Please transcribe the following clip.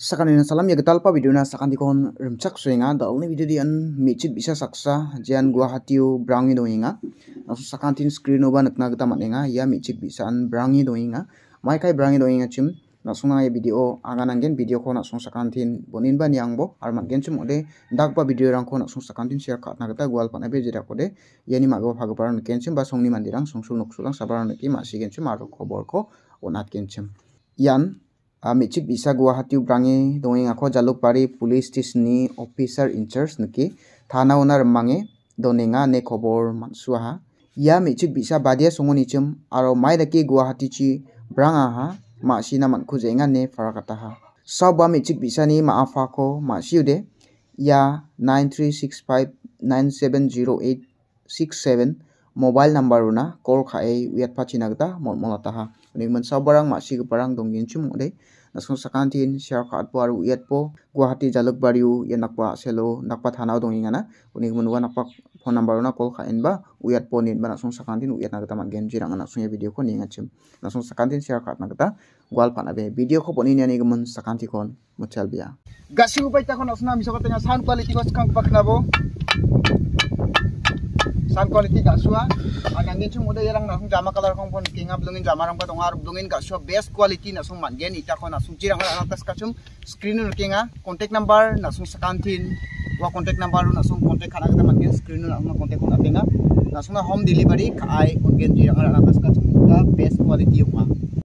sakani na salam ya getal pa video na sakani kon so inga da ulni video di an mechit bisa saksa jian gua u brangi doinga asu tin screen oba nakna gita inga ya mechit bisa an brangi inga mai kai brangi doinga chim nasungna ya video aganangen video ko sakani tin bonin ban yang bo ar mangen chim ode pa video rang ko tin sakantin na ketal gua gua pa be jira ya ya ni mago pagu paran ken chim ba songni mandirang song noksulang sabaran ki masigen chim aro khobor ko onat ken chim yan Ah, mechik bi·sa gua guwahati brange dongengako jalokbari police station ni officer incharge nike thanaona rimange donenga ine kobor man·suaha ia mechik bi·sa badia songonichim aro mai dake guwahatichi brangaha ma·sina man·kujenga ine parakataha saoba mechik bi·sani ma·afako ma·siode ia 93659708676 mobile number na call khae uyat phachina gita monmola taha uni monsa borang masi barang dongin chumo de nasung kan tin share khat po aru yat po guwahati bariu yanak nakpa selo nakpa thana dongin ana uni monwa nakpa phone number na call khaen ba uyat po nin bana sung kan wiat uyat nagata man gen jirang ana sung ya video ko nga chim nasung kan tin share khat nagata gwal be. video ko poni ni sakan sakanti kon muchal bia gasi upai kon asna misokatanya sound quality ko skang bo sun quality gasua and an inch mode yang nasung jama color kong pon king up dungin jama rangka tong arup dungin gasua best quality nasung manjen ita kon nasung jira kon anak tas kacung screen nur kinga contact number nasung sekantin wa contact number lu nasung contact kana kita manjen screen nur nasung contact kona tinga nasung na home delivery kai ungen jira kon anak tas kacung ita best quality umang